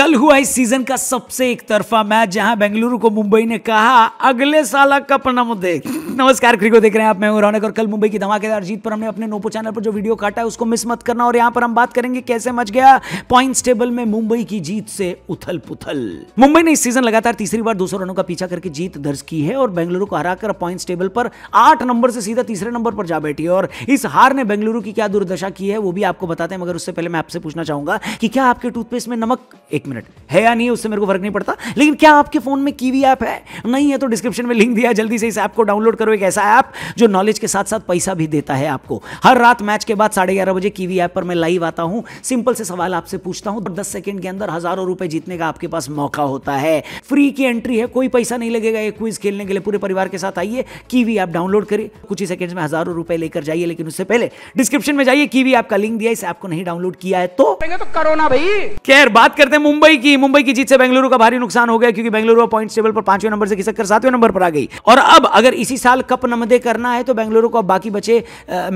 कल हुआ इस सीजन का सबसे एक तरफा मैच जहां बेंगलुरु को मुंबई ने कहा अगले साल का पन्ना देख नमस्कार क्रिको देख रहे हैं आप मैं हूं रौनक और कल मुंबई की धमाकेदार जीत पर हमने अपने नोपो चैनल पर जो वीडियो काटा है उसको मिस मत करना और यहां पर हम बात करेंगे कैसे मच गया पॉइंट्स टेबल में मुंबई की जीत से उथल पुथल मुंबई ने इस सीजन लगातार तीसरी बार दो रनों का पीछा करके जीत दर्ज की है और बेंगलुरु को हराकर पॉइंट्स टेबल पर आठ नंबर से सीधा तीसरे नंबर पर जा बैठी है और इस हार ने बेंगलुरु की क्या दुर्दशा की है वो भी आपको बताते हैं मगर उससे पहले मैं आपसे पूछना चाहूंगा कि क्या आपके टूथपेस्ट में नमक एक मिनट है या नहीं उससे मेरे को फर्क नहीं पड़ता लेकिन क्या आपके फ़ोन में कीवी ऐप है नहीं है तो डिस्क्रिप्शन में लिंक दिया जल्दी से इस ऐप को डाउनलोड करो एक ऐसा ऐप जो नॉलेज के साथ साथ पैसा भी देता है आपको हर रात मैच के बाद साढ़े ग्यारह बजे कीवी ऐप पर मैं लाइव आता हूं सिंपल से सवाल आपसे पूछता हूं दस सेकेंड के अंदर हज़ारों रुपए जीतने का आपके पास मौका होता है फ्री की एंट्री है कोई पैसा नहीं लगेगा एक क्विज खेलने के लिए पूरे परिवार के साथ आइए कीवी ऐप डाउनलोड करिए कुछ ही सेकंड्स में हज़ारों रुपए लेकर जाइए लेकिन उससे पहले डिस्क्रिप्शन में जाइए कीवी ऐप का लिंक दिया इस ऐप को नहीं डाउनलोड किया है तो, तो करो ना भाई खैर बात करते हैं मुंबई मुंबई की मुंबई की जीत से बेंगलुरु का भारी नुकसान हो गया क्योंकि बेंगलुरु पॉइंट टेबल पर पांचवें नंबर से कर सातवें नंबर पर आ गई और अब अगर इसी साल कप नमदे करना है तो बेंगलुरु को बाकी बचे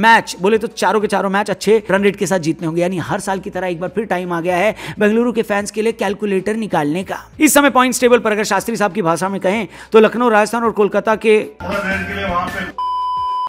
मैच बोले तो चारों के चारों मैच अच्छे रन रेट के साथ जीतने होंगे यानी हर साल की तरह एक बार फिर टाइम आ गया है बेंगलुरु के फैंस के लिए कैलकुलेटर निकालने का इस समय पॉइंट टेबल पर अगर शास्त्री साहब की भाषा में कहें तो लखनऊ राजस्थान और कोलकाता के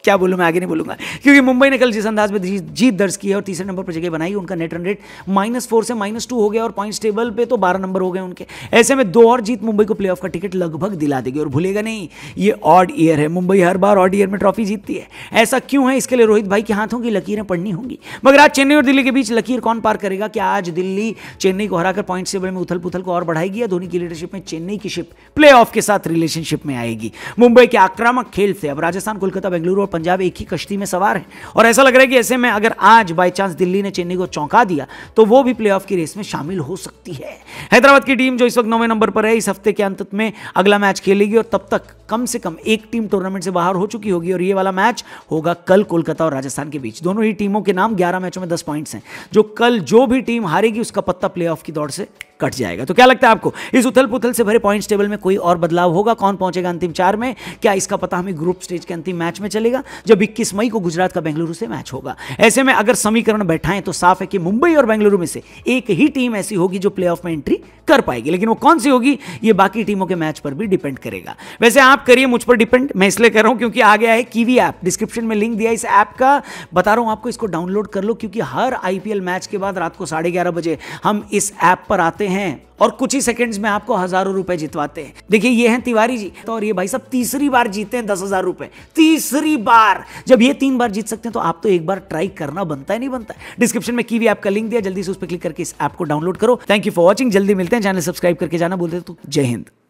क्या बोलूँ मैं आगे नहीं बोलूँगा क्योंकि मुंबई ने कल जिस अंदाज में जीत दर्ज की है और तीसरे नंबर पर जगह बनाई उनका net run rate minus four से माइनस टू हो गया और पॉइंट्स टेबल पे तो बारह नंबर हो गए उनके ऐसे में दो और जीत मुंबई को प्ले का टिकट लगभग दिला देगी और भूलेगा नहीं ये ऑड ईयर है मुंबई हर बार ऑड ईयर में ट्रॉफी जीतती है ऐसा क्यों है इसके लिए रोहित भाई के हाथों की लकीरें पड़नी होंगी मगर आज चेन्नई और दिल्ली के बीच लकीर कौन पार करेगा क्या आज दिल्ली चेन्नई को हराकर पॉइंट टेबल में उथल पुथल को और बढ़ाएगी या धोनी की लीडरशिप में चेन्नई की शिप प्ले के साथ रिलेशनशिप में आएगी मुंबई के आक्रामक खेल से अब राजस्थान कोलकाता बेंगलुरु और पंजाब एक ही कश्ती में सवार है और ऐसा लग रहा है कि ऐसे में अगर आज बाई चांस दिल्ली ने चेन्नई को चौंका दिया तो वो भी प्ले की रेस में शामिल हो सकती है हैदराबाद की टीम जो इस वक्त नौवें नंबर पर है इस हफ्ते के अंत में अगला मैच खेलेगी और तब तक कम से कम एक टीम टूर्नामेंट से बाहर हो चुकी होगी और ये वाला मैच होगा कल कोलकाता और राजस्थान के बीच दोनों ही टीमों के नाम ग्यारह मैचों में दस पॉइंट्स हैं जो कल जो भी टीम हारेगी उसका पत्ता प्ले की दौड़ से कट जाएगा तो क्या लगता है आपको इस उथल पुथल से भरे पॉइंट्स टेबल में कोई और बदलाव होगा कौन पहुंचेगा अंतिम चार में क्या इसका पता हमें ग्रुप स्टेज के अंतिम मैच में चलेगा जब इक्कीस मई को गुजरात का बेंगलुरु से मैच होगा ऐसे में अगर समीकरण बैठाएं तो साफ है कि मुंबई और बेंगलुरु में से एक ही टीम ऐसी होगी जो प्ले में एंट्री कर पाएगी लेकिन वो कौन सी होगी ये बाकी टीमों के मैच पर भी डिपेंड करेगा वैसे आप करिए मुझ पर डिपेंड मैं इसलिए कर रहा हूं क्योंकि आ गया है कीवी ऐप डिस्क्रिप्शन में लिंक दिया इस ऐप का बता रहा हूं आपको इसको डाउनलोड कर लो क्योंकि हर आईपीएल मैच के बाद रात को साढ़े बजे हम इस ऐप पर आते करते हैं और कुछ ही सेकंड्स में आपको हजारों रुपए जितवाते हैं देखिए ये हैं तिवारी जी तो और ये भाई साहब तीसरी बार जीते हैं दस हजार रुपए तीसरी बार जब ये तीन बार जीत सकते हैं तो आप तो एक बार ट्राई करना बनता है नहीं बनता डिस्क्रिप्शन में की भी आपका लिंक दिया जल्दी से उस पर क्लिक करके इस ऐप को डाउनलोड करो थैंक यू फॉर वॉचिंग जल्दी मिलते हैं चैनल सब्सक्राइब करके जाना बोलते तो जय हिंद